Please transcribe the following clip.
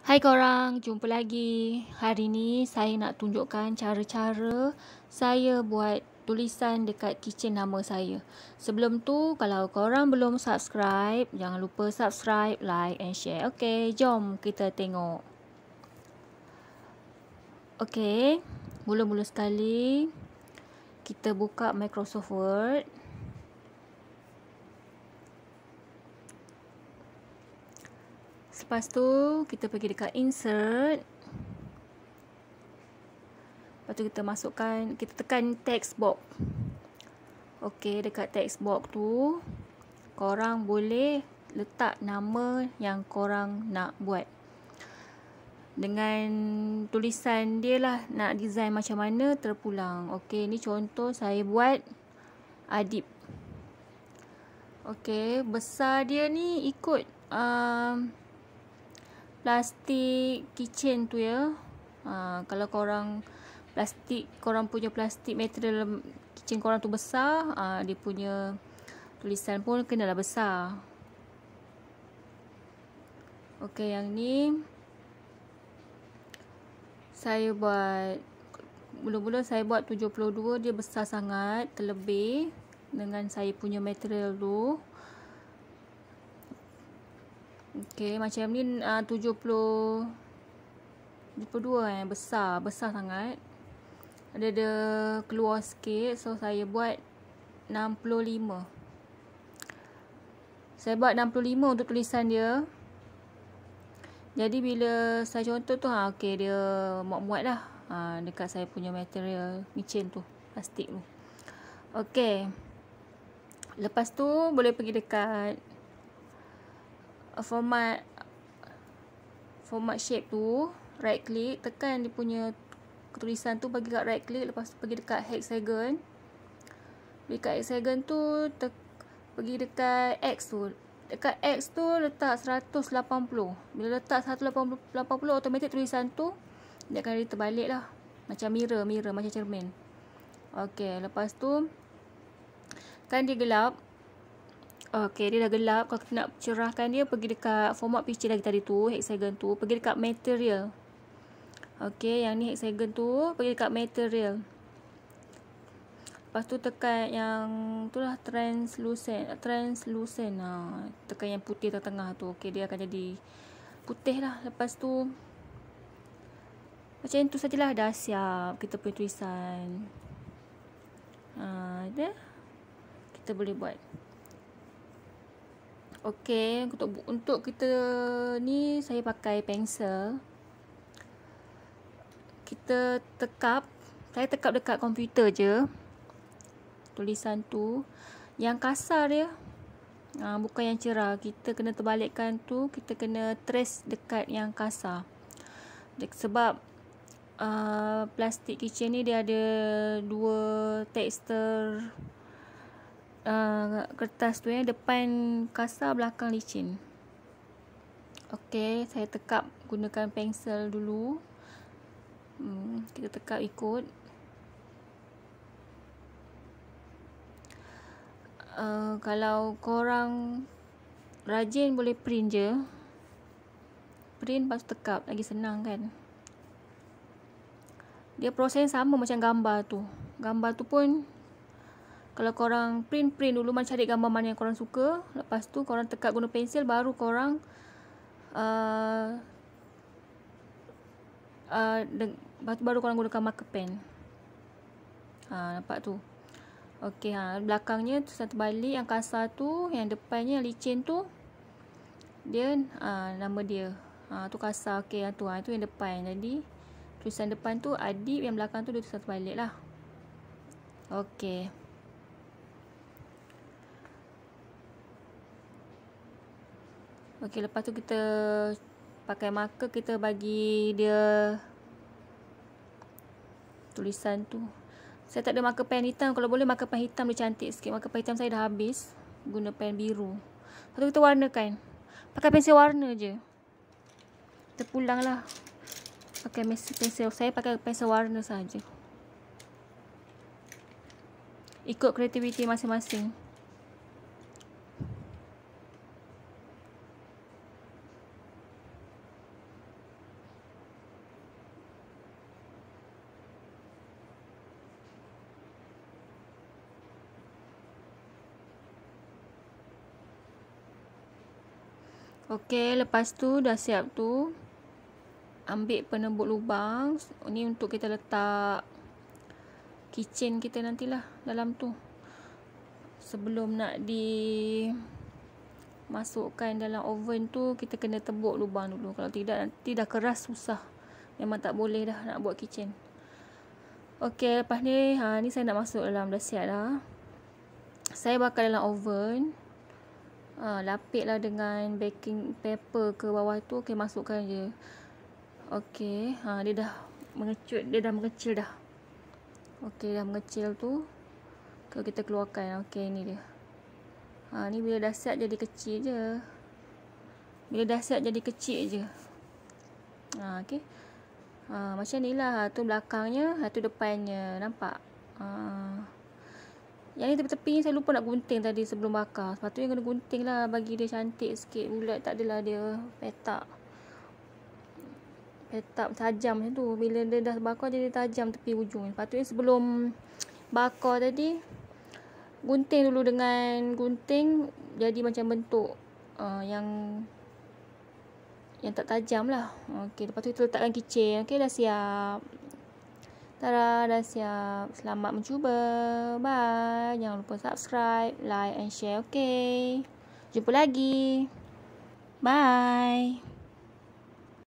Hai korang, jumpa lagi. Hari ni saya nak tunjukkan cara-cara saya buat tulisan dekat kitchen nama saya. Sebelum tu, kalau korang belum subscribe, jangan lupa subscribe, like and share. Okay, jom kita tengok. Okay, mula-mula sekali kita buka Microsoft Word. Selepas tu kita pergi dekat insert. Lepas tu kita masukkan, kita tekan text box. Okey, dekat text box tu korang boleh letak nama yang korang nak buat. Dengan tulisan dia lah nak design macam mana terpulang. Okey, ni contoh saya buat Adib. Okey, besar dia ni ikut um, plastik kitchen tu ya. Ha, kalau korang plastik korang punya plastik material kitchen korang tu besar, ha, dia punya tulisan pun kenalah besar. Okey, yang ni saya buat mula-mula saya buat 72 dia besar sangat terlebih dengan saya punya material tu. Okey, macam ni ah, uh, 70 dua eh besar besar sangat. Ada dia keluar sikit so saya buat 65. Saya buat 65 untuk tulisan dia. Jadi bila saya contoh tu ha okey dia muat-muat lah ha, dekat saya punya material micin tu plastik tu. Okey. Lepas tu boleh pergi dekat format format shape tu right click tekan dia punya tulisan tu bagi kat right click lepas tu pergi dekat hexagon dekat hexagon tu te pergi dekat X tu dekat X tu letak 180 bila letak 180 80, automatic tulisan tu dia akan jadi terbalik lah macam mirror, mirror macam cermin ok lepas tu kan dia gelap Okay, dia dah gelap. Kalau kita nak cerahkan dia, pergi dekat format picture lagi tadi tu, hexagon tu. Pergi dekat material. Okay, yang ni hexagon tu, pergi dekat material. Lepas tu tekan yang tu lah translucent. Translucent lah. Tekan yang putih tengah-tengah tu. Okay, dia akan jadi putih lah. Lepas tu, macam tu sajalah dah siap kita punya tulisan. Ha, dia. Kita boleh buat. Okey, untuk untuk kita ni saya pakai pensel. Kita tekap, saya tekap dekat komputer je. Tulisan tu yang kasar dia. Ha, bukan yang cerah. Kita kena terbalikkan tu, kita kena trace dekat yang kasar. Sebab uh, plastik kitchen ni dia ada dua tekstur uh, kertas tu eh depan kasar belakang licin. Okey, saya tekap gunakan pensel dulu. Hmm, kita tekap ikut. Uh, kalau korang rajin boleh print je. Print lepas tekap lagi senang kan. Dia proses sama macam gambar tu. Gambar tu pun kalau korang print print dulu mana cari gambar mana yang korang suka lepas tu korang tekat guna pensil, baru korang uh, uh, baru korang gunakan marker pen ha, nampak tu Okey, ha, belakangnya tu satu balik yang kasar tu yang depannya yang licin tu dia ha, nama dia ha, tu kasar ok yang ha, tu, ha, tu yang depan jadi tulisan depan tu adib yang belakang tu dia tu satu balik lah Okay. Okey, lepas tu kita pakai marker kita bagi dia tulisan tu. Saya tak ada marker pen hitam. Kalau boleh marker pen hitam dia cantik sikit. Marker pen hitam saya dah habis. Guna pen biru. Lepas tu kita warnakan. Pakai pensel warna je. Kita pulang lah. Pakai pensel. Saya pakai pensel warna saja. Ikut kreativiti masing-masing. Okey, lepas tu dah siap tu. Ambil penembuk lubang. Ni untuk kita letak kitchen kita nantilah dalam tu. Sebelum nak di masukkan dalam oven tu, kita kena tebuk lubang dulu. Kalau tidak nanti dah keras susah. Memang tak boleh dah nak buat kitchen. Okey, lepas ni ha ni saya nak masuk dalam dah siap dah. Saya bakal dalam oven ha, lapik lah dengan baking paper ke bawah tu okey masukkan je okey ha, dia dah mengecut dia dah mengecil dah okey dah mengecil tu kalau kita keluarkan okey ni dia ha, ni bila dah siap jadi kecil je bila dah siap jadi kecil je ha, okey ha, macam ni lah tu belakangnya tu depannya nampak Ah. Yang ni tepi-tepi ni saya lupa nak gunting tadi sebelum bakar. Sepatutnya kena gunting lah bagi dia cantik sikit. Bulat tak adalah dia petak. Petak tajam macam tu. Bila dia dah bakar jadi tajam tepi ujung. Sepatutnya sebelum bakar tadi. Gunting dulu dengan gunting. Jadi macam bentuk uh, yang yang tak tajam lah. Okay, lepas tu kita letakkan kicin. Okay, dah siap. Tara dah siap. Selamat mencuba. Bye. Jangan lupa subscribe, like and share. Okay. Jumpa lagi. Bye.